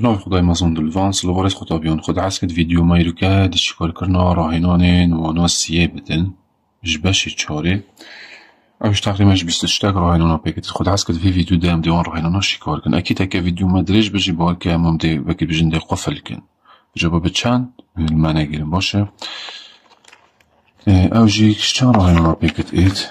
لو نعم، نخداي مازون دو الفانس لغرس خطابيون خد عسكت فيديو ما يركا دشکال کرنا كرنا راهنانين وناس سيابتن جباش يتشاري اوش تقريبا جبست شتاك راهنانا بيكت خد عسكت في فيديو دام ديوان راهنانا شكال کن اكيد هكا فيديو ما بار باش يبغى هكا ممدي بجن بجندي قفل کن كن جابا بتشان المناقل باشه اه، اوجي شتان راهنانا بيكت ايت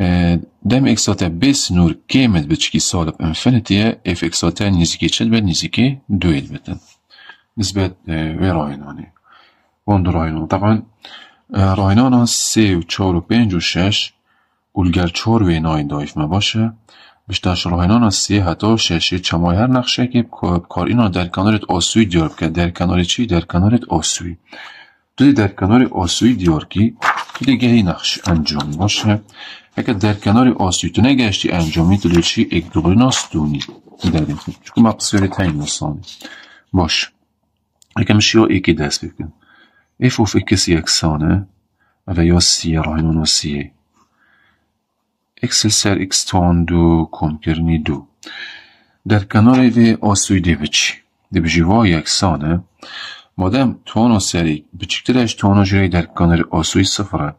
دم دەم ئێکسۆتە نور سنوور کێمت بچکی سۆلب ئەمفەنتیە اف ئەکسۆتە نیزیکی چت بە نیزیکی دوید بتن نسبت راینانی، ڕایانانێ راینان طبعا راینان ها سه و چار و پنج و شەش ئولگەر چۆر وێ نای ما باشه بشتاش ها سێ حتا و که کار اینا در کنارت آسوی دیار بکن در کنار چی کنارت آسوی دوی دیار ئۆسووی دیگه این نقش انجام باشه اگر در کنار آسیوتونه نگشتی انجامی دلچی اگروناس دونی در این خود چون مقصیر تاین نسانی باش اگر میشه یا ایکی دست بکن ایف اوف اکس یکسانه و یا سیه راهنون و سیه اکس سر اکس تان دو کم دو در کنار و آسوی دی بچی دی بچی وا یکسانه مادم تان و سری بچکترش تان و جرای در کنار آسوی صفره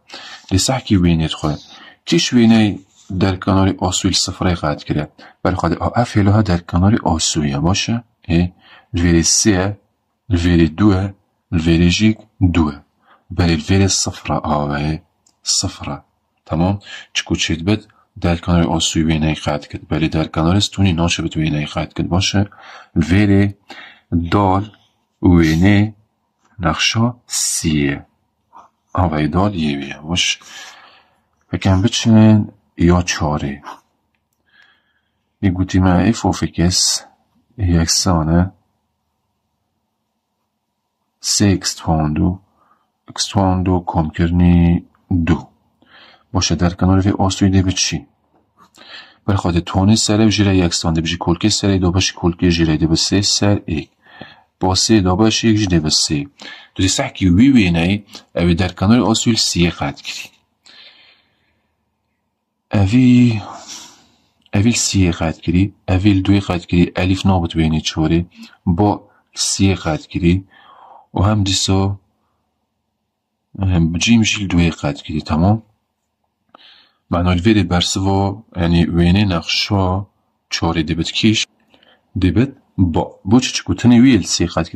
سحکی وینیت خواهد چیش وینه در کنار آسوی صفره قد کرد خواهد افیلو ها در کنار آسویه باشه الفیری سی الفیری دو الفیری جیگ دو بلی الفیری سفره آوه سفره تمام چکو چید بد در کنار آسوی وینه قد کرد بلی در کنار استونی ناشه بد وینه قد کرد باشه الفیری دال وینه نقشا سیه آوه دال یه بیه باشه Bekambyczny i oczory. I gutimai fofikis jaksane سه اکستواندو اکستواندو کم کرنی دو باشه در کنار وی آسویده به چی برخواد تونی سر و جیره یکستانده بشی کلکی سر ای دابشی کلکی جیره ده به سه سر ایک با سه دابشی یک جیره به سه دوزی سحکی وی وی نی اوی در کنار آسویل سیه قد کری قد ئەڤیل اویل دوی قد دوێ الیف ئەلیف بینی چوری با سی قد هم و هم جیم جیمژیل دوی قەدگری تمام تمام لڤێ دێ و یعنی وینه نەخشۆ چۆرێ دیبت کیش با با بۆچی چ گوتنی ویل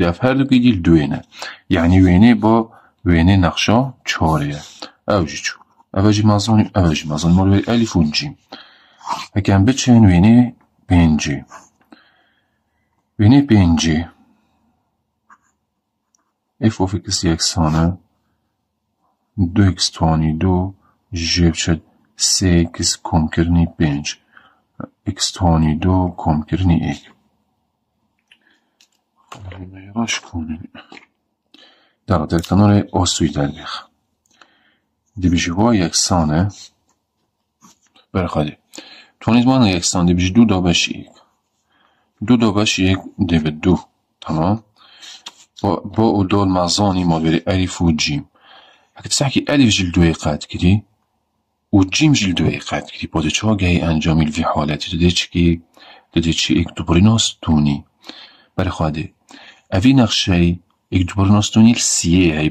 اف هر هر گیل دوی نه یعنی وینه با وینه نقشا چۆرەیە اوجی جی اوجی مزون اوجی مزون مولوی الی فونجی اگم بچین وینی پینجی وینی پینجی اف اوف اکس یک سانه دو اکس توانی دو جیب چد سی اکس کم کرنی پنج اکس توانی دو کم کرنی ایک خبری میراش در کنار آسوی در دی بیشی گوه یک سانه برخوادی بله تونیز مانه یک سان دو دو بشی دو دو بشی یک دو به دو تمام با, با او دول مزانی ما بری الیف و جیم اکتا ساکی الیف جل دوی قد کدی و جیم جل دوی قد کدی با دی چه ها گهی انجامی لفی حالتی دی دی چی دی دی چی ناس تونی برخوادی بله اوی نقشه ای اک دو بری ناس تونی لسیه ای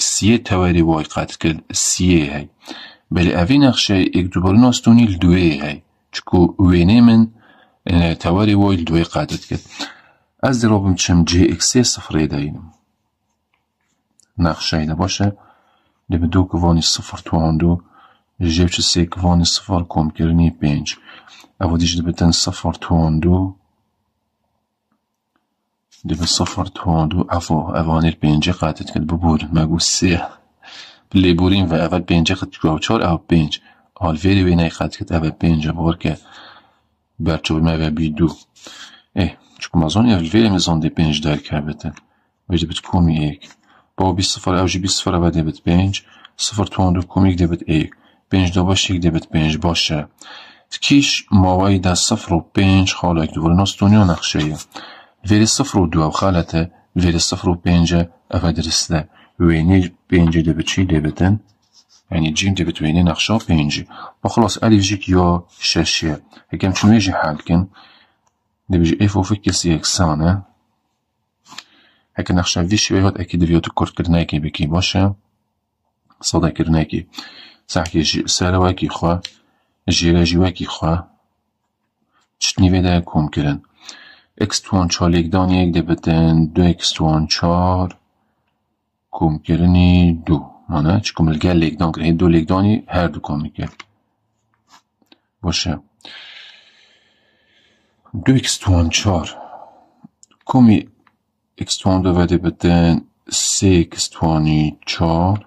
سیه قد کل سیه کرد بلی اوی بەلی ئەڤی دوبار ناستونی لدوه های چکو وینه من تواری وای لدوه قد کرد از درابم چم جه اکسی جێئکسێ باشه دەینم دو دەبەشە صفر تو هندو سفر چه سی سێ صفر سفر کرنی پینج او دیش صفر تو هندو به صفر تند و عفو اوانیر بینجه قدید کد ببور مگو بلی بوریم و اول بینجه قد گو چار او بینج آل ویری وی نی قدید کد اول بینج بار که برچه بیمه و بی دو ای چکو مزان اول ویری مزان دی بینج در که بیتن ویجی بیت کومی با بی صفر اوجی بی صفر و دبیت بینج صفر و کومی دبیت ایک بینج دو باش یک باشه کیش و خالا دنیا فيري sıfır u duav xalete, veri sıfır u pence efediris de. Veyni pence de يعني جيم دبت وينين اخشا بينجي وخلاص الف جيك يو شاشية هكام شنو يجي حالكن دبجي اف اوف اكس يكسانة هكا نخشى في شوية هاد اكيد فيو تكرت كرناكي بكي باشا صدا كرناكي صحكي جي سالة واكي خوا جيلا جي واكي خوا تشتني فيدا كوم كرن x تو آن چهار یک دانی یک دو بدن دو x تو آن کم کردنی دو منج کم لگل یک دان کردنی دو یک دانی هر دو کم کرد باشه دو x تو آن چهار کمی x تو آن دو بده بدن سه x تو آنی چهار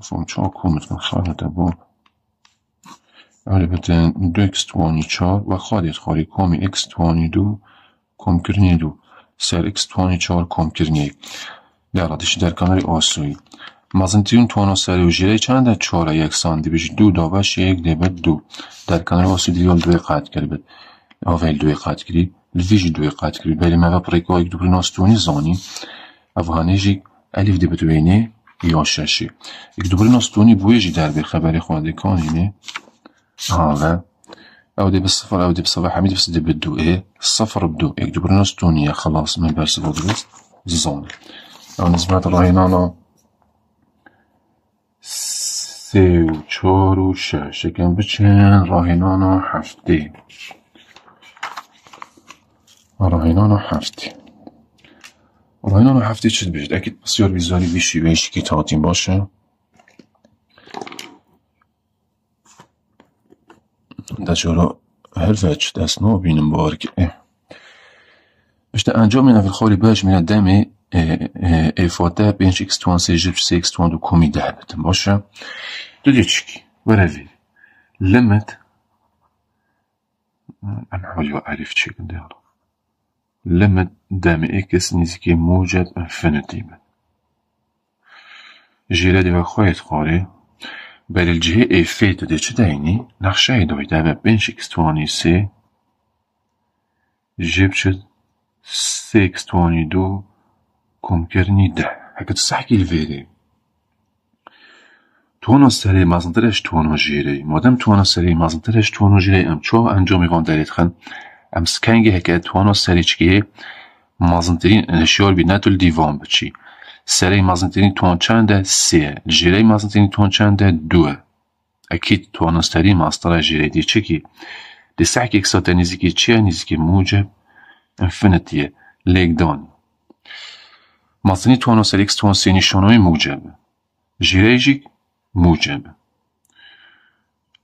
فهم چهار کم میتونه خواهده بود. البته دو اکس توانی چار و Elbette 2x24 ve kadetxari komi x22 komkirnedu. Ser x24 komkirney. در آتش در کنار آسوی مزن تیون توانا سر و جیره چند در چار یک ساندی بشی دو دا داوش یک دی بد دو در کنار آسوی دیال دوی قد کرد بد آویل دوی قد کری لویج دوی قد کری بلی مو پریکا یک دو پر پریناستونی زانی افغانه جی الیف دی بدوینه یا ششی یک دو پر پریناستونی بویجی در به خبری خواهده کانینه هذا اودي بالصفر اودي بالصفر حميد بس بدو ايه الصفر بدو ايه جبرنا خلاص من بس فوضلت زون او نسمعت انا سي و چار و شش اگم بچن راهنانا هفته راهنانا هفته راهنانا هفته چید بشید اکید بسیار بیزاری بیشی به ایشی که تاتیم باشه در جورا هر وچ دست نو بینم بار که بشته انجام این افل خوری بج میره دمه افاده بینش اکس توان سی جب سی توان دو کمی ده بتم باشه دو دیو چکی وره وی لیمت ام حالی و عریف چکن ده حالا لیمت دمه اکس نیزی که موجد انفنتی بین جیره دیو خواهید خواری برالجهه ای فیت ده چه ده اینی؟ نقشه ای دایی ده و 5 اکس تاونی 3 جب دو 3 اکس تاونی 2 کمکرنی 10 تو سه گیل ویده توانا سری مزنده رشد توانا جیره ای مادم توانا ام چا انجامی خواهند دارید ام سکنگی هکا توانا سری چکیه مزنده این اشیار بی بچی سره مازنترین تون چنده سه جیره مازنترین تون چنده دوه اکید دی چکی دی تشیکی دی ساعک اکساتا چیه نیزی که موجب انفینیتی لیک دون ماستنی توانستری اکس توانستینی نیشانوی موجب جی موجب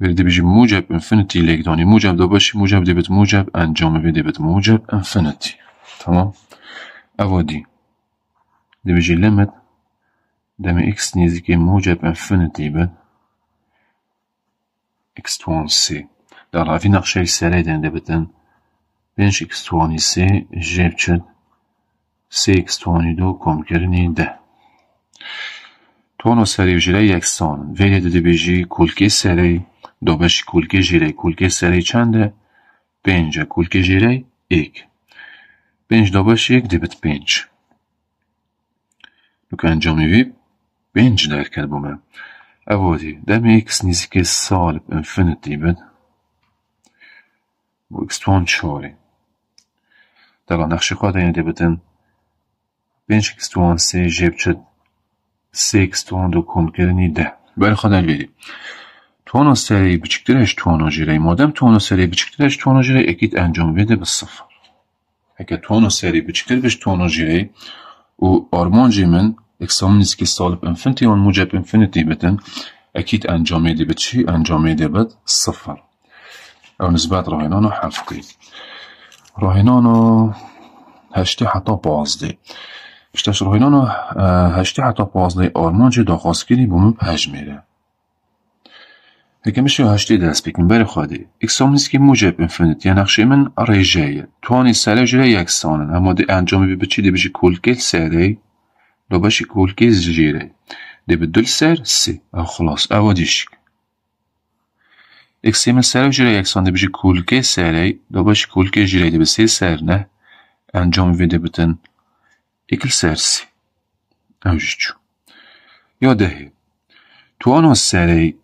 بردی بیجی موجب انفینیتی لیگ دانی موجب دو باشی موجب دیبت موجب انجام فی دیبت موجب انفینیتی تمام اوادی The wiki limit demi x nizike mujeb infinity bet x2 c. Dar avî naqşeyê serêdên de bitin 5 x2 c jêb çet c x2 du komkirinê de. Tona serê jîre yeksan. Vê hê didibêjî kulkê serê dobeş kulkê jîrê kulkê serê çend e? Pênc e. Kulkê jîrê êk. Pênc dobeş êk dibit Kanjamovy benjiler kel bo me. Evôtê, demê x nêzîkê salb bin, û x twan çarê. Dela Neqşîqatiyê dê bitin pênc x twan sê sê x twan du komkirinî deh. Berxwedel vêrî. Twana serê biçıktır heş twana jêreyê. Madem twana serê j bi sıfır. Heke و آرمانجی من اکسام نیست که سالب انفنتی و موجب انفنتی بتن اکید انجام میده به چی؟ انجام میده به صفر او نسبت راهنان و حفقی راهنان و هشتی حتی بازده بشتش راهنان و هشتی حتی بازده آرمانجی داخواست گیری من پج میره لیکن میشه هشتی درس بکن برای بله خودی. اکسام نیست که موجب اینفینیت یا نقشه من آریجایی. توانی سر سال جلوی یک سال نه مود انجام بی بچه دی بچه کولکیل سری دو بچه کولکیز جیره. به دل سر سی. خلاص آوادیش. اکسام این سال جلوی یک سال دی بچه کولکیز سری دو بچه کولکیز جیره دی به سی سر نه انجام بی دی بتن اکل سر سی. آوادیش. یاد دهی. تو آن سری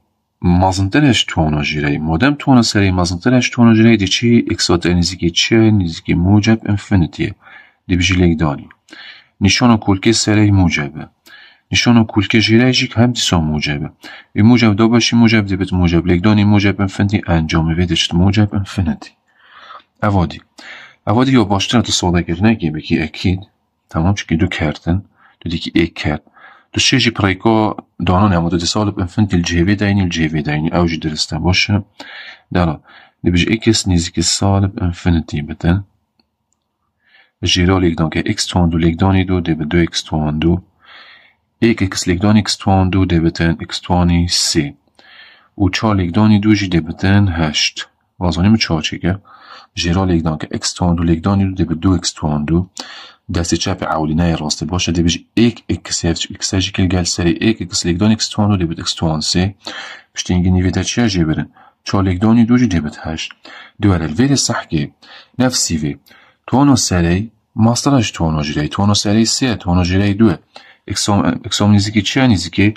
مازنترش تونو جیره مودم تونو سری مازنترش تونو جیره دی چی اکسات نزیگی چی نزیگی موجب انفینیتیه دی بجی لیگ دانی نشانو کلکه سری موجبه نشانو کلکه جیره جیک هم دیسا موجبه ای موجب دو باشی موجب دی بت موجب لیگ دانی موجب انفینیتی انجامی ویدشت موجب انفینیتی اوادی اوادی یا باشتر تو سوده گرنه گی بکی اکید تمام چکی دو کردن دو دیکی ایک کرد دو چیجی پریکا دوران عمود اتصال بانفنت الجهبي دايني الجهبي دايني اوجي درسته باش دالا نبج اكس نيزك السالب انفينيتي مثلا جيرو ليك دونك اكس تواندو ليك دوني دو دب دو اكس تواندو ايك اكس ليك دوني اكس تواندو دب تن اكس تواني سي و چا لیک دو جی دب تن هشت وازانیم چهار چیکه جیرا لیک دان که دو لیگ دانی دو دب دو x داسي تشابع عاولينايا الوسط بوش دي بيجي ايك اكسيفت اكساجي كيلقال سري ايك اكس ليك دون اكس تون ودي بت اكس تون سي باش تنجي نيفيدا تشا جيبرن تشو ليك دوني دوجي دي بت هاش دوال الفيري الصح كي نفس سي في تونو سري ماستراج تونو جري تونو سري سي تونو جري دو اكسوم اكسوم نيزيكي تشا نيزيكي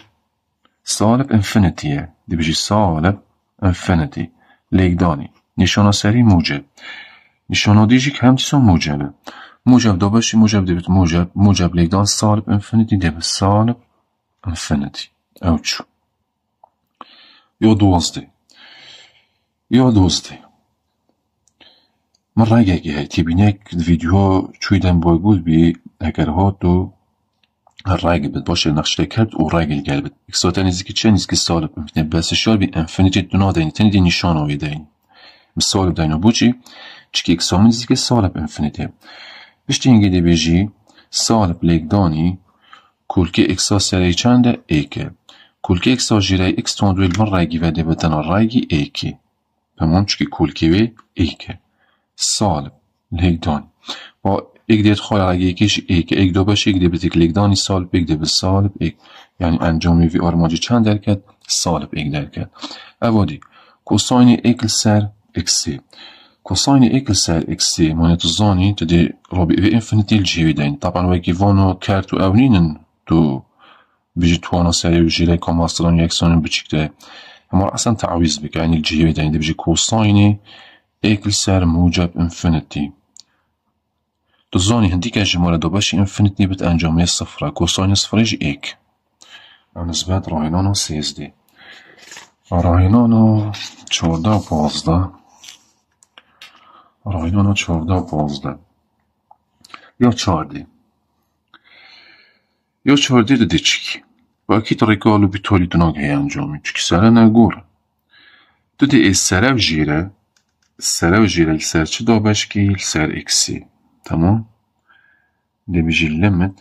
سالب انفينيتي دي بيجي سالب انفينيتي ليك دوني نيشانو سري موجب نيشانو ديجيك همتسو موجبه موجب دو باشی موجب دبت موجب موجب لگدان سالب انفنیتی دبت سالب انفنیتی او چو یا دوازده یا دوازده من رای ویدیوها هیتی بینک ویدیو چویدن بای بود بی اگر ها دو رای بید باشه نقشه کرد و رای گل بید اکساتا نیزی که چه نیزی که سالب انفنیتی بس شار بی انفنیتی دونا دینی یعنی تنی دی نشان آوی دین مثال دینو بوچی چکی اکسام نیزی که سالب انفنیتی بشتی اینگه دی بیجی سال بلیگ دانی کلکه اکسا سره چنده ایکه کلکه اکسا جیره اکس دویل من رایگی و دی بطن رایگی ایکی پمان چکی کلکه وی ایکه سال بلیگ دانی با ایک دید خواه اگه ایکیش ایک ایک دو باشه ایک دید بیتی کلیک دانی سالب ایک دید سالب ایک یعنی انجامی وی آرماجی چند درکت؟ سال سالب ایک درکت کرد اوادی کوساین ایک سر اکسی Konseine ekelsar x c monetizoni të di robi ve infinitil gjevidejn, tapan طبعا ويكي فونو të evninën تو بيجي سريع بيجي ليكو ماسترون يكسون بيجي أمر أصلا تعويز بك يعني الجي يعني بيجي كوسايني إيكل سار موجب إنفينيتي تزوني هنديك الجملة دو باش إنفينيتي بتأنجم هي صفرة كوساين صفر يجي إيك أنا زباد راينونو سيزدي راينونو تشوردا بوزدا رایگان چهارده و پانزده یا چهارده یا çardı da deçik. Vakit rekalu bir toli dunak heyancamı. Çünkü sere ne gor. Dedi e serev jire. Serev jire ser çi dabeş ki ser eksi. Tamam. Demicil lemet.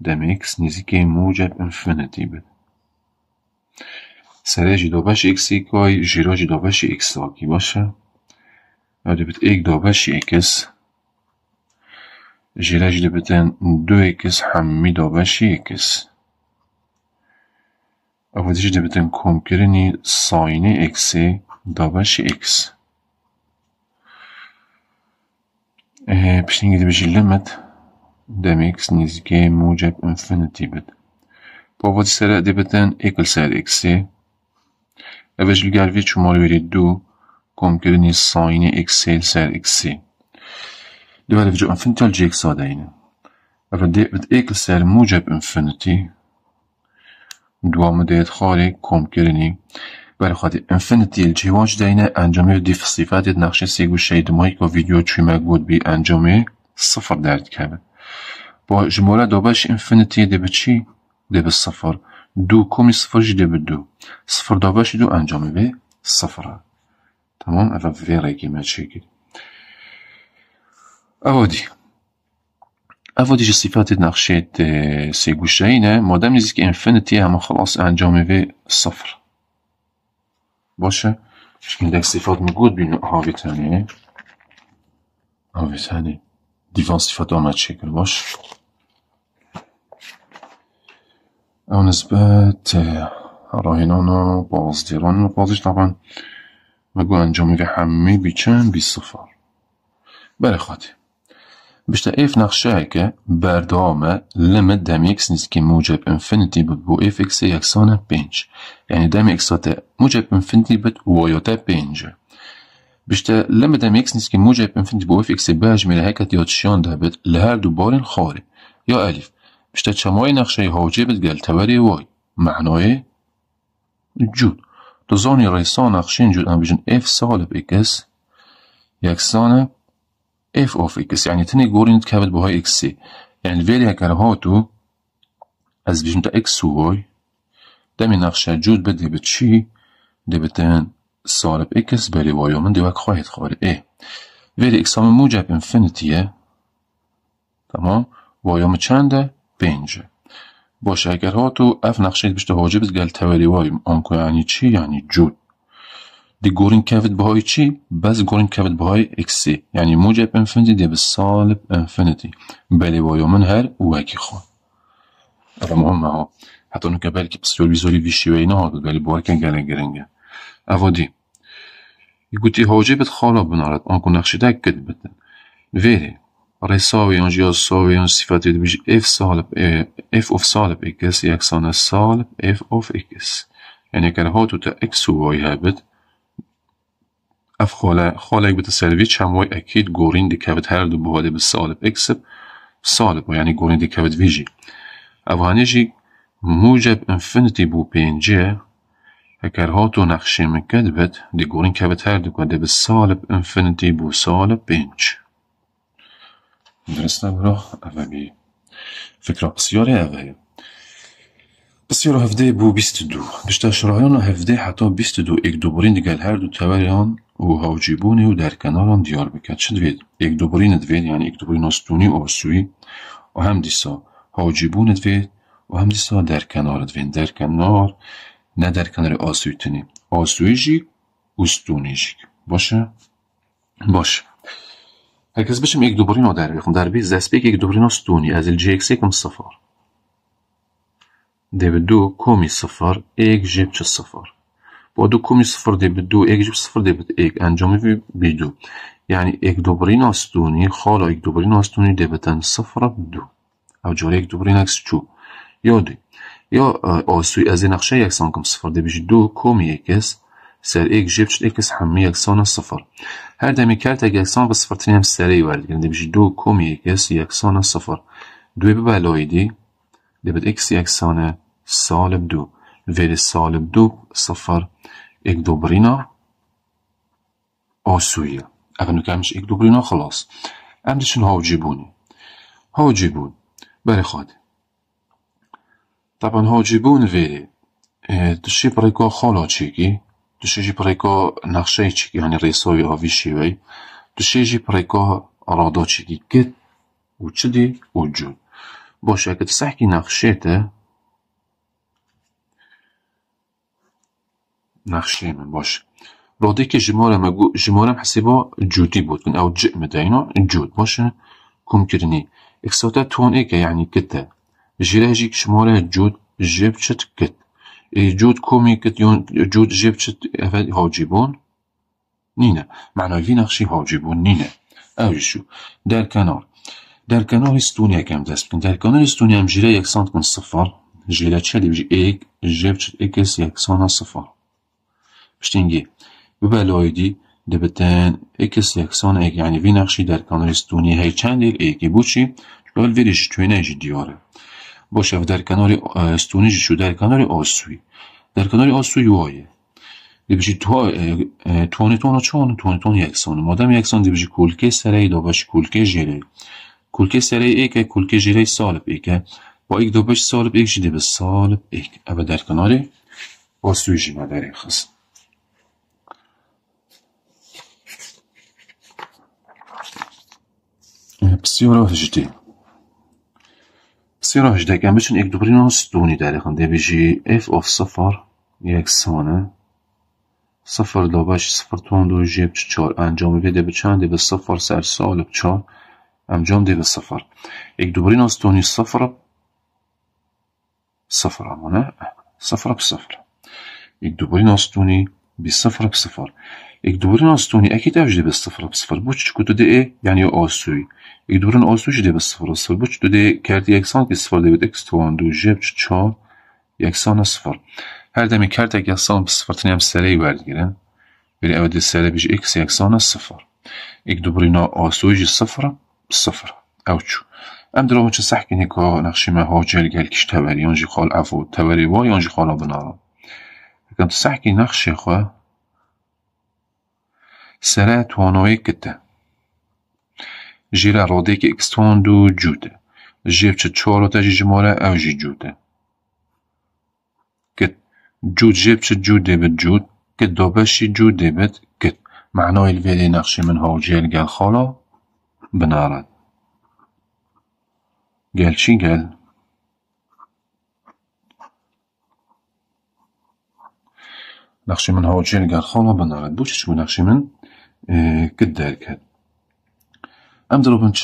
Demek nizike mucep infinity bit. Sere jidobeş eksi koy jiro jidobeş eksi vaki başa. Ew dibit êk dabeşî êkis. Jê re jî dibitin du êkis hemî dabeşî êkis. Ew jî dibitin komkirinî sayînê êksê dabeşî êkis. E, Piştî gibi jî limit demek nizgê muceb infinity bit. Pavotî ser re dibitin êkil ser êksê. Ev ê ji li du como querendo insonnia سر سر Det var det vi anfinn tal jek sa dejn. Għafra det vet mujab infinity. دو برای انفینیتی دینه انجام دی صفت نقشه سیگو شید مایی که ویدیو چی مگود بی صفر درد کرده با جمعه دو انفینیتی دی به چی؟ به صفر دو کمی صفر جی به دو صفر دو انجام به صفره تمام اذا فيريكي ماشي كي أودي جي صفات نقشيت سي قوشينا مادام نزيك انفينيتي هم خلاص انجامي في صفر باشا مش داك صفات موجود بين هافي ثاني هافي ثاني ديفان صفات ما تشكل باش او نسبة راهنانا باز ديران بوزيش طبعا و انجام میگه همه بیچن بی صفر بله خاطر بشتا f نقشه که بردام لیمت دم اکس نیست که موجب انفینیتی بود بو ایف اکس یکسان پنج یعنی دم x موجب انفینیتی بود و یاته پنج بشتا لیمت دم اکس نیست که موجب انفینیتی بو f x میره هکت یاد شیان ده بود لهر دوباره خاره یا الیف بشتا چمای نقشه هاوجه بود گل تبری وای معنای جود دو زانی رایسان اخشین جود ام بجن اف سالب اکس یک سانه اف اف اکس یعنی تنی گورین که با های اکسی یعنی ویلی اکر از بجن تا اکس و وای دمی نقشه جود بده به چی؟ ده به تن سالب اکس بری وایام دیوک خواهید خواهید ای اکس اکسام موجب انفینیتیه تمام وایوم چنده؟ پنجه باشه اگر هاتو تو اف نقشید بشته حاجب گل توری وایم آنکو یعنی چی یعنی جود دی گورین کفت بهای چی بز گورین کفت بهای اکسی یعنی موجب انفنتی دی به سالب انفینیتی بلی من هر وکی خون اما مهمه ها حتی نو که بله که بسیار بیزاری ویشی و اینا ها بود بله گره گرنگه که دی یکو تی حاجه حاجبت خالا بنارد آنکو دک کد بدن ویره ريساوي نجيو يساوي الصفة تدمج اف صالب اف اوف صالب اكس يكسر الصالب اف اوف اكس يعني كان هوتو تا اكس واي هابت اف خلا خلا يبت السالفيتش هم واي اكيد جورين دي كابت هاردو بوالي بالصالب اكسب صالب يعني جورين دي كابت فيجي اف هنجي موجب انفينيتي بو بي ان جي اگر هاتو نقشه مكدبت دي جورين كابت هاردو كده بالصالب انفينيتي بو صالب بنج نستعملوه اولی فکر بسیار اولی بسیار فداه بو بيستدو، باش تشرحولنا فداه حطوه بيستدو إيك و قالهالدو تاواليون وهاو جيبوني ودار و ديار بكاتش دفيد، إيك دوبرين دفيد يعني إيك دوبرين و یعنی و هم دیسا هاو دوید و هم دیسا در کنار دوید در کنار نه در کنار آسوی تنی آسوی جیگ استونی جیگ باشه؟ باشه هرکس بشم یک در بیز دست زەسپێک یک نو ستونی ئەزل جێکسێکم سفر دەبێت دوو کۆمی سفر ئێک ژێب چ سفر بۆ دوو کۆمی سفر دەبێت دوو ئێک ژێب سفر انجامی بی, بی دو یعنی یک دوباری نو ستونی یک دوباری نو ستونی دەبێتەن سفر یک ئەو جۆرەیەک دوبرینەکس یادی؟ یا دوی یا نقشه یک نەخشە یەکسانکەم سفر دو کمی یک یەکەس سير إك جبتش إكس حمية كسون الصفر هذا ميكالتا كسون بالصفر تنام سری وارد قلنا بجدو كومي صفر. يكسون به دوي ببالويدي دبت إكس يكسون سالب دو فيري سالب دو صفر إك دوبرینا أوسوية أغنو كامش إك دوبرینا خلاص أمدي شنو هاو ها هاو جيبون باري خادي طبعا هاو جيبون فيري تشيب اه، ریکا خولو تشيكي دشی جی پرای که نقشه چیگی هنی ریسوی آوی شیوی دشی جی پرای که رادا چیگی کت و چی دی و جو باشه اکت سح که نقشه ته نقشه من باشه رادی که جمارم, جمارم حسی با جودی بود کن او جئ مده اینا جود باشه کم کرنی اکساته تون ای که یعنی کته جیره جی کشماره جود جیب چت کت جود یون جود جبت افاد هاجیبون معنای معنوی نقشی حاجیبون نینه اوجشو در کنار در کنار استونی هم دست در کنار استونی هم جیره یک سانت کن صفر جیلا ایک بجی ایک اکس یک سانت صفر بشتنجی ببالویدی دبتن یک سانت ایک یعنی وی نقشی در کنار استونی های چند ایکی بوشی بل ویریش توی نجی دیاره باشه در کنار شو در کنار آسوی در کنار آسوی وایه دیبجی تو تونی تون چون تونی تون یکسان مادم یکسان دیبجی کلکه سره ای دابش کلکه جیره کلکه سره ای که کلکه جیره سالب ای که با ایک دابش سالب ایک جیده به سالب ایک او در کنار آسوی جیمه در خست بسیار دوبری ناس دونی یقدروا خون تعلیق بیجی اف اوف صفر یک سانه صفر دو باش صفر تون دو جیب چار انجام بده به چند به صفر سر سال به چار انجام ده به صفر ناس دونی صفر صفر امانه صفر بصفر يقدرين صفر بصفر بصفر یک دورن آستونی اکی دوشده به صفر به صفر بوچ چکو دوده ای یعنی آسوی یک دورن آسوی جده به صفر به صفر ده دوده کردی یکسان که صفر دوید اکس توان دو جب چه چا یکسان صفر هر دمی کرد اگه یکسان به صفر تنیم سره ای ورد گیرن بری اودی سره بیش اکس یکسان صفر یک دورن آسوی جی صفر به صفر او چو ام درامو چه سح کنی که نقشی مه ها جل گل کش تبری آنجی خال افو تبری وای آنجی خال آبنارا اگم تو سح کنی نقشی خواه سره توانایی کته جیره روده که اکستون دو جوده جیب چه چارو تا جیجماره او جی جوده کت جود جیب چه جوده بد جود کت دابشی جوده بد کت معنای الویده نقشی من هاو جیل گل خالا بنارد گل چی گل نقشی من هاو جیل گل خالا بنارد بو چی چی بو نقشی من؟ کرد در دڵبم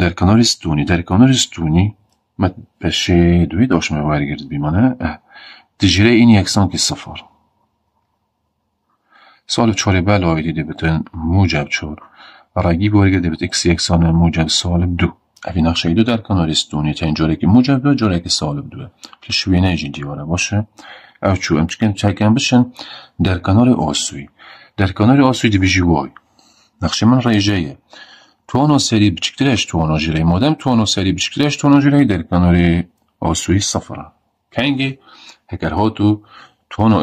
در در ستونی ما ستونی پەشێ دوی تجري منه بیمانە كي این سؤال سفر سال ويدي دي بتن موجب و ڕێگی که بت اكس یەکسانە موجب سالب نقشه ای دو در کناری ستونی جاره که موجب جاره که سالب که شویه نیجی دیواره باشه او چو امچکن چکن بشن در کنار آسوی دەرکەونەری ئۆسوی دەبیژی وۆی نەخشی من ڕێژەیە تۆن و بچکترش تۆن و ژیرەی مۆدەم تۆن بچکترش تۆن و ژیرەی دەرکەنەری ئۆسوی سەفرە کەنگی هەکەر هۆت و تۆن و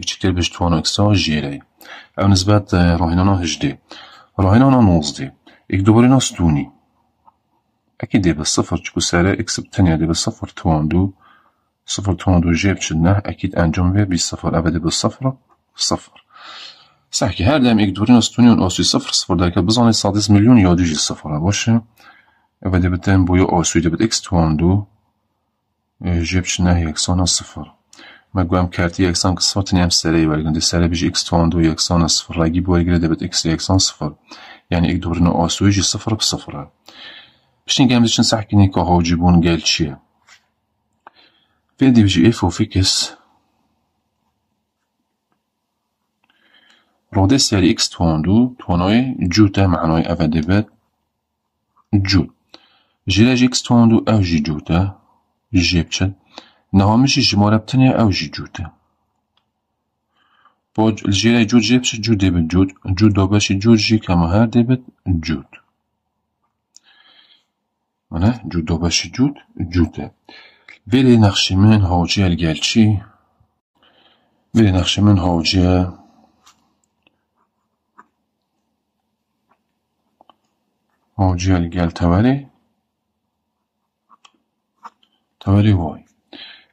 بچکتر بش تۆن و ئەکسۆ ژیرەی ئەو نسبەت ڕۆهێنانە هەژدێ ڕۆهێنانە نۆزدێ ئێک دووبەری نۆستونی أكيد يبقى الصفر تكو سارة إكس بتانية يبقى صفر تواندو صفر تواندو جاب شناه أكيد أنجم به بالصفر أبدا بالصفر صفر Saḥ-k herdam i idurin astunijon osui sifr sifr deg bezonis sadis miljon i odjeġi sifra bax edhe beten buje osui debet x tuandu jibx nahi yeksana sifr. ما قام كارتي يكسان كصفر نعم سري ولكن السري بيجي اكس تواندو يكسان صفر لا يجيب ورقة دبت اكس يكسان صفر يعني يقدرنا اوسو يجي صفر بصفر باش نقام باش نصح كي نيكو هو جيبون قال شي في دي بيجي اف وفي كس روده سیاری اکس توندو تونوی جو تا معنوی او دبت جو جیره جی اکس توندو او جی جو تا جی نهامشی جمار او جی جو با جیره جو جی بچد جو دبت جو جو دو بچی جو جی کما هر دبت جو جود منه جو دو جو ویلی نخشی من هاو الگلچی ویلی نخشی من هاو گل hojialgaltavare وای.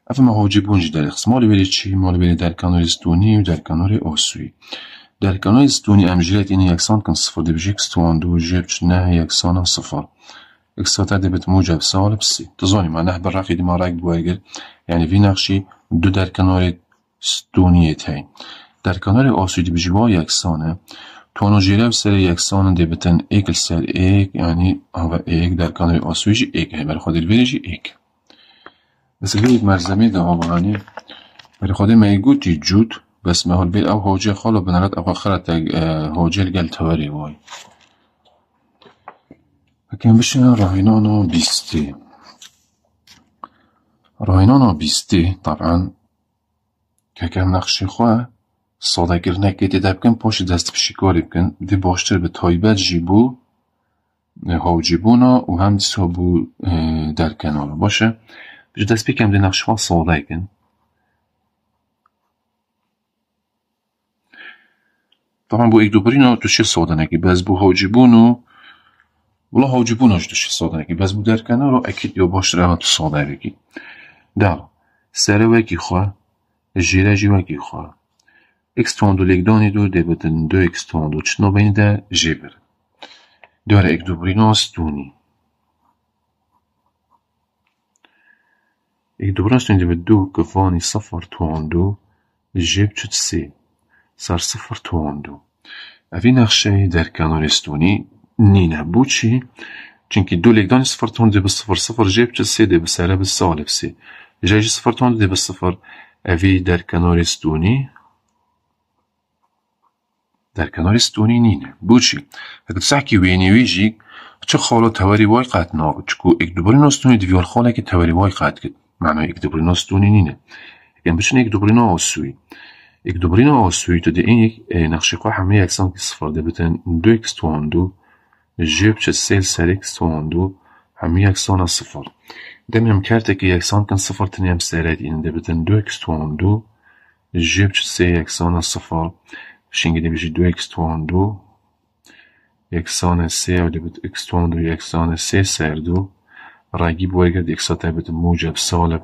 افه افما آجی بونج در مال بری چی مال بری در کنار استونی و در کنار آسوی در کنار استونی امجیلیت این یکسان کن صفر دی بجی، کستوان دو جیب نه یکسان هم صفر اکساتا دی بیت موجب سال بسی تزانی نه بر رقی دی مارک بوارگر یعنی وی نقشی دو در کنار استونی تین در کنار آسوی دی با یکسانه هونوجينيم سيري يكسون دي بتن ايكل سير ايك يعني هو ايك دار در كانري اسويجي ايك هي بر خود ايك بس ليك مرزمي ده هواني بر خود ما يجوتي جوت بس ما هو البيت او هوجي خلو بنرات او خرت هوجي الجل توري واي فكان بشنا راهنانو بيستي راهنانو بيستي طبعا كان نقشي خواه پاشی دست پشی کاری کن دی باشتر به بە جیبو ژی جیبو نا و هم دی در هەم ایک بوو دەرکەنەوە باشە پش ساده لە بز بو طبعا جیبو نا بلا توشی جیبو بەس بوو هاوجیبوون و وڵە هاوجیبوونەش توشی سۆدانێکی کنار بوو اکید یا باشتر اما تو ساده سادەێکی دا سەرەوەکی خوا جیره وەکی خواه اكستوندو tendolek doni do dhe bëtën 2x tendul që në bëjnë dhe zhebër. Dore e këdu brinos duni. يقدر راش نجيب دو كفاني صفر توندو جيب تشتسي صار صفر توندو أفينا خشي دار كانو ريستوني نينا بوشي چنكي دو ليك داني صفر تواندو بالصفر صفر جيب تشتسي دي بسالة بالسالة بسي جاي صفر تواندو دي بالصفر أفي در كانو ريستوني در کنار ستونی نینه بوچی اگر سحکی وینی ویجی چه خالا توری وای قد نا چکو اگدبرین ستونی دیوال خاله که توری وای قد کد معنای اگدبرین ستونی نینه این بچن اگدبرین آسوی اگدبرین آسوی تو ده این یک نقشه که همه اکسان که سفرده بتن دو اکس دو جیب چه سیل سر اکس دو همه اکسان سفر. دم هم کرده که اکسان کن سفر تنیم سرد این ده بتن دو دو چه سیل اکسان Şimdi دو x212 یکسان سه و توان دو یکسان سه سردو راگی بویگرد یکسات بت موجب سالب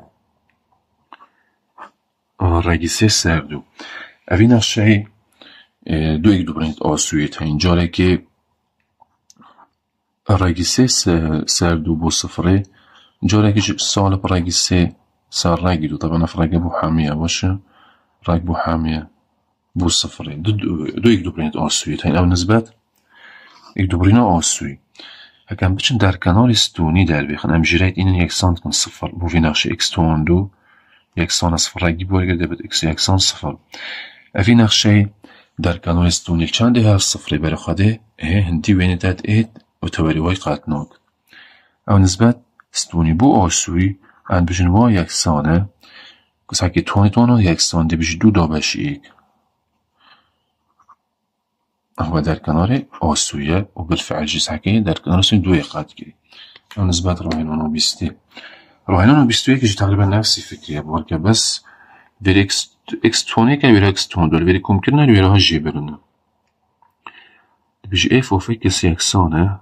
راگی سه سردو اوی نقشه دو دو دوبرنید آسویت جاره که راگی سه دو بو صفره جاره که سالب راگی سه سر راگی دو طبعا فراگی بو حامیه باشه راگ حامیه بو سفرێ دو یک دوبرێنێت ئاسووی تا نسبت یک یک دوبرینە ئاسووی هکم بچن در کنار ستونی در دەربێخن ئەم این یک سانت کن سفر بووی یکسان ئەکستۆن دوو یەکسانە سفرڕێکی یک یکسان صفر افی ئەفی در کنار ستونی چند چندێ اه هندی بەرەخوادێ اید و وێنێتات وای وتەوەریەوەی قاتنۆک او نسبت ستونی بو بوو ئاسووی کسا که تونی تونو کەساکی تۆنی بشی دو دا بشی یک هو دار کناری در کنار جي دوی دار كناري سين دوية قاد كي نسبات روهينون بیسته روهينون وبيستي تقریبا نفسی فکریه الفكرة که بس دير اكستونيكا ويرا اكستون دول فيري كومكرنا ويرا هجي بیش بیجی اف فکر کسی اکسانه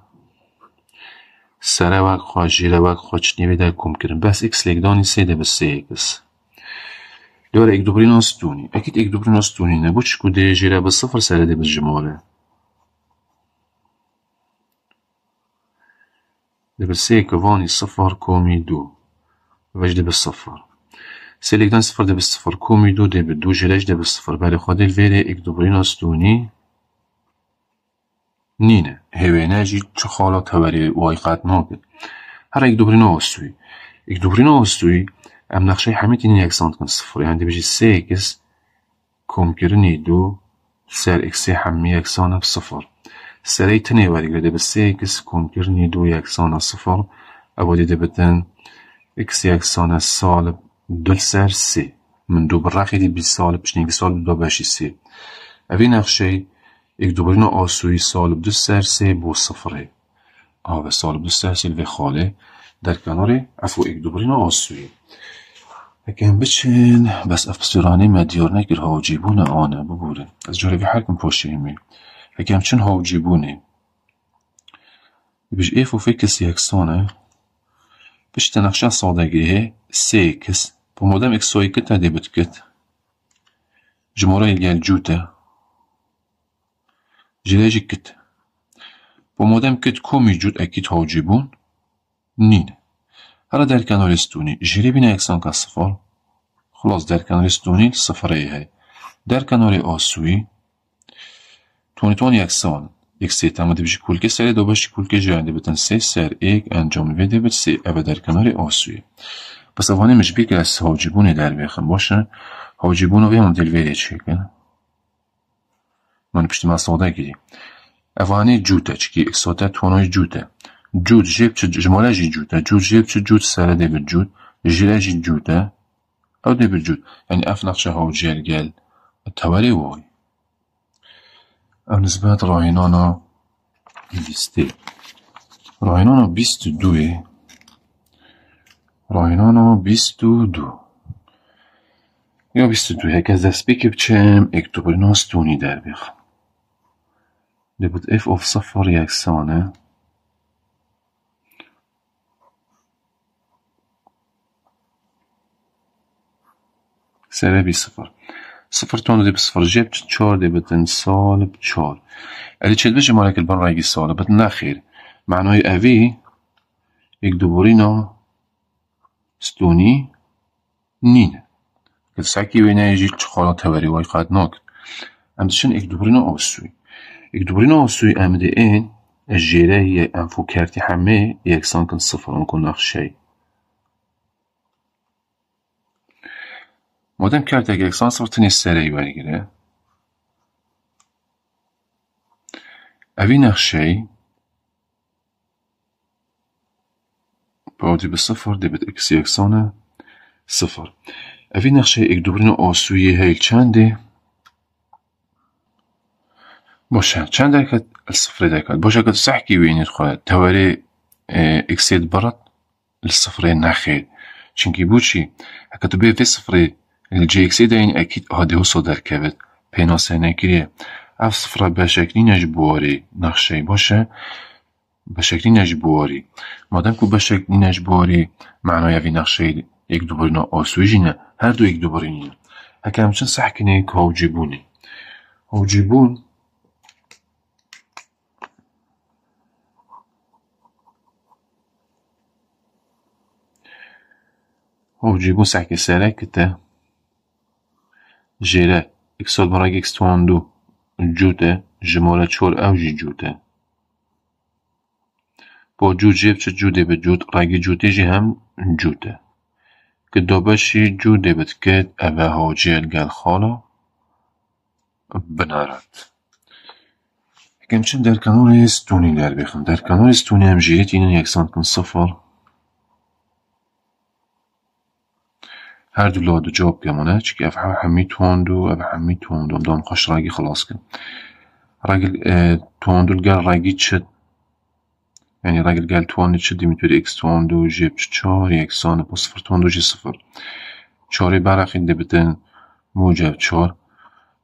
سره وقت خواه جیره وقت خواه چنیوی در کم کرن بس اکس لگدانی سیده به سی اکس لورا يقدبرينا ستوني أكيد يقدبرينا دی جیره قلتش صفر جیرا بالصفر سالدی دی دابا سی کوانی صفر کومی دو به صفر. الصفر سیلیکت صفر دابا صفر کومی دو به دو جیراج دابا الصفر بالی خودی نینه اکدبرینا نجی چه خالا چخالات وای قد نوبل هر اکدوبرین استونی اکدبرینا ام نقشه همه تینی یکساند کن صفر یعنی بجی سه اکس کم نی دو سر اکسی همه یکسانه به صفر سری تنی ولی گرده به سه اکس کم دو یکسانه صفر او دیده بتن اکس یکسانه سال دل سر سی. من دو براقی دی بی سال پشنی چنین سال دو سی. سی. اوی نقشه یک دوبارین آسوی سال دو سر سی بو صفره آوه سال دو سر سی الوی خاله در کناره افو یک دوبارین آسوی اگه بچین بس افسرانی مدیار نگیر حاجیبون آنه ببوره از جالبی هر کم پاشیمی اگه همچین حاجیبونی بیش ایف و فکر سی هکسانه بیش تنخشه سادگیه سی کس پا مادم اکسایی کت نده کت جماره ایلگل جوته جلاجی کت پا مادم کت کمی جود اکید حاجیبون نینه هر در کنار استونی جری بین اکسان که صفر خلاص در کنار استونی صفره ای های در کنار آسوی تونی تون اکسان اکس سی تمده بشی کلکه سر دو بشی کلکه جاینده بتن سی سر ایک انجام ویده بر سی او در کنار آسوی پس اوانی مش بیگه از حاجبونی در بیخن باشن حاجبونو بیمون دل ویده چی کن من پشتی مسلا ده گیدی اوانی جوته چکی اکساته تونوی جوته جود جيب جمولة جي جودة جود جيب جود سالة دي بالجود جيلا جي جودة أو دي بالجود يعني أف نقشة هو جيل قال التوالي ووي أو نسبة روحينونا بيستي روحينونا بيست دوي روحينونا إيه؟ بيست دو يا بيست دو هكذا سبيك بشام اكتب لنا ستوني بيخ لابد اف اوف صفر يكسانه سبب صفر صفر تون دی صفر جبت چار دی دبتن سالب چار الی چه بشه مالک بان رایگی بتن نخیر معنای اوی یک دوبارینا ستونی نینه که سکی و نیجی چه چخالا توری وای قد ناکد امدشن یک دوبارینا آسوی یک دوبارینا آسوی امده این جیره یه انفو کرتی همه یکسان کن صفر اون کن مۆدەم کاتێکێک ساسڕتنی سەرەی وەرگرە ئەڤی نەخشەی بەودی بە سفر دەبێت صفر ئەکسۆنە سفر ئەڤی نەخشەی ئێکدوورنە ئۆسوویە هەیە چەندێ بۆشە چەند دەکات سفرێ دەکات بۆشەکەت سەحکی وێنێت خوێت تەوەرێ ئەکسێت بڕەت لە سفرێ ناخێت چونکی بۆچی ئەکە تو بێ فێ سفرێ ال جیکس دین اکید هاده هو سودر کبد پیناسه نگیری اف سفر به شکلی نش بواری نقشه باشه به شکلی نش بواری مادام کو به شکلی نش بواری معنای وی نقشه یک دوبار نو آسوجینه هر دو یک دوبار نی حکم چون صح کنه کو جیبونی او جیبون او جیبون سکه سرکته جیره اکسال براگ اکستوان دو جوده جمعه چور او جی جوده با جو جیب چه جوده به جود راگی جوده جی هم جوده که دوبشی جوده بد که اوه ها جیل گل خالا بنارد کمچن در کنار استونی در بخن در کنار استونی هم جیهت اینن یکسان کن صفر هر دو لود جواب قاموناتش كيف حمي توندو حمي توندو دام خوش راگی خلاص کن راگی توندو لقال راگی چه یعنی یعنی راقل قال توندو دیمی دیمتوری اکس توندو چار تشوری اکسان پا صفر توندو جی صفر چهاری برخی بتن موجب چار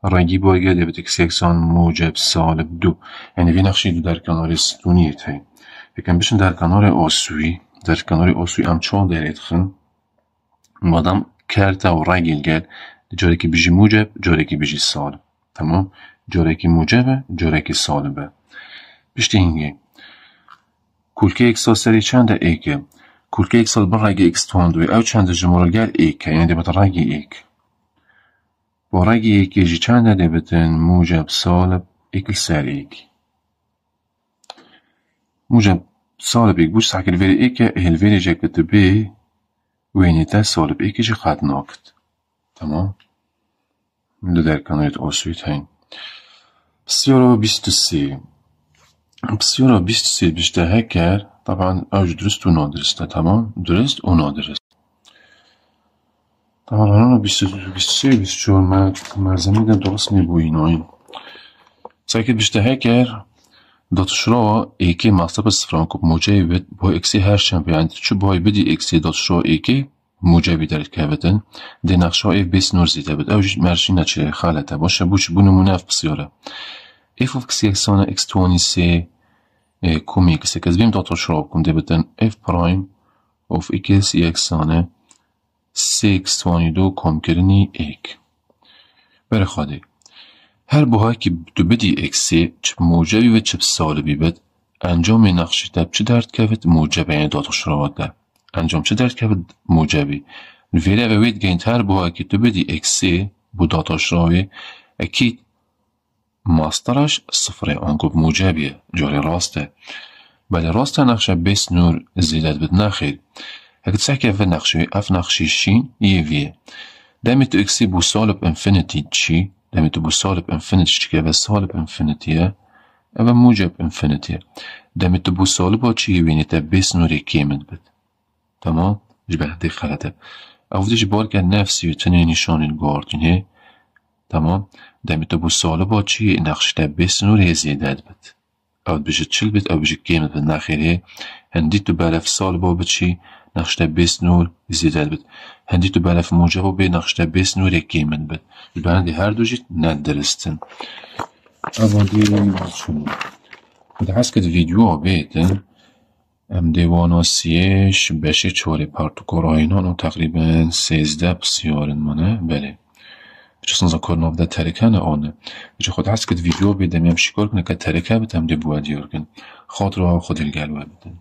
رنگی بایگه دبت اکس یکسان موجب سالب دو یعنی وی نخشی دو در کناری ستونیه تایی یکم بشن در کنار آسوی در کنار آسوی هم چون دارید خن مادم کرتا و رنگیل گل جاره که بیجی موجب جاره که بیجی سال تمام جاره که موجب جاره که سال به بشتی کلکه یک سال سری چنده ایک کلکه یک سال با رنگی ایک ستوان دوی او چنده جمعه گل ایک یعنی دیبت رای ایک با رای ایک جی چنده دیبت موجب سال ایک سال ایک موجب سال بیگ بوش سحکل ویر ایک هل ویر جاکت بی و وینیتر سالب ایکی چی خط ناکت تمام این دو در کنایت آسویت هاییم بسیارا بیست و سی بسیارا بیست و سی بیشت هکر طبعا اوج درست و نادرسته تمام درست و نادرست طبعا هنو بیست و بیست و سی بیست و چور مرزمی در درست می بوینایم ساکت بیشت هکر دوت شروع ایکی مصطب سفران کب موجه وید با اکسی هر شم بیاند چو بای بدی اکسی دوت شروع ایکی موجه بیدارید که بیدن دی نقشا ای بیس نور زیده بید او مرشی نچه خاله تا باشه بوچ بونو منف بسیاره ایف اف اکسی اکسان اکس توانی سی کمی اکسی کز بیم دوت شروع کن دی بیدن ایف پرایم اف اکس ای اکسان سی اکس توانی دو کم کرنی ایک برخواده هر Her buhayki dubidi eksi چه موجبی و چه salibi بد انجام نقشی دب چه درد کفت موجب یعنی داتوش شروعات دب انجام چه درد کفت موجبی ویره و وید گین تر بوها که تو بدی اکسی بو داتوش روی اکید ماسترش صفر آنگو موجبیه جاری راسته بله راسته نقشه بیس نور زیدت بد نخیر اگر سه کفت نقشه اف نقشی شین یه ویه دمی تو اکسی بو سالب انفینیتی چی دمي تبو سالب انفينيتي شكي و سالب انفينيتي و موجب انفينيتي دمي تبو سالب ها چی يويني تا بس نوري كيمت بد تمام؟ جبه دي خلطه او دي جبار نفسي و تنه نشان الگاردین هی تمام؟ دمی تبو سالب ها چی نقش تا بس نوری زیداد بد او بجی چل بد او بجي كيمت بد نخيره هندي تبو بلف سالب ها نقشته بێست نور زیدل بد هندی تو بلف موجه موجە بۆ نقشته نەخشتە نور نورێکی من بد هر دو جیت ندرستن بێت بەندی هەردووژیت نەدرستن ئەوە دیچوون حەز کرد ڤیددیوە بێتن ئەم سیش بشه بەشێ چۆرێ پارتکۆڕاینان و تقریبا سیزده تقریبن سێزدە پسیۆرن منە بەرێ بله. چسنزە کۆرنۆبدا تەرەکانە ئەوە بچە خۆت حەز کرد ڤیددیو بێ دەمیم شیکۆرکنەکە تەرەکە بتەم دێ بووە دیۆرگن خۆت ڕەوە خۆ دەلگالوە بدن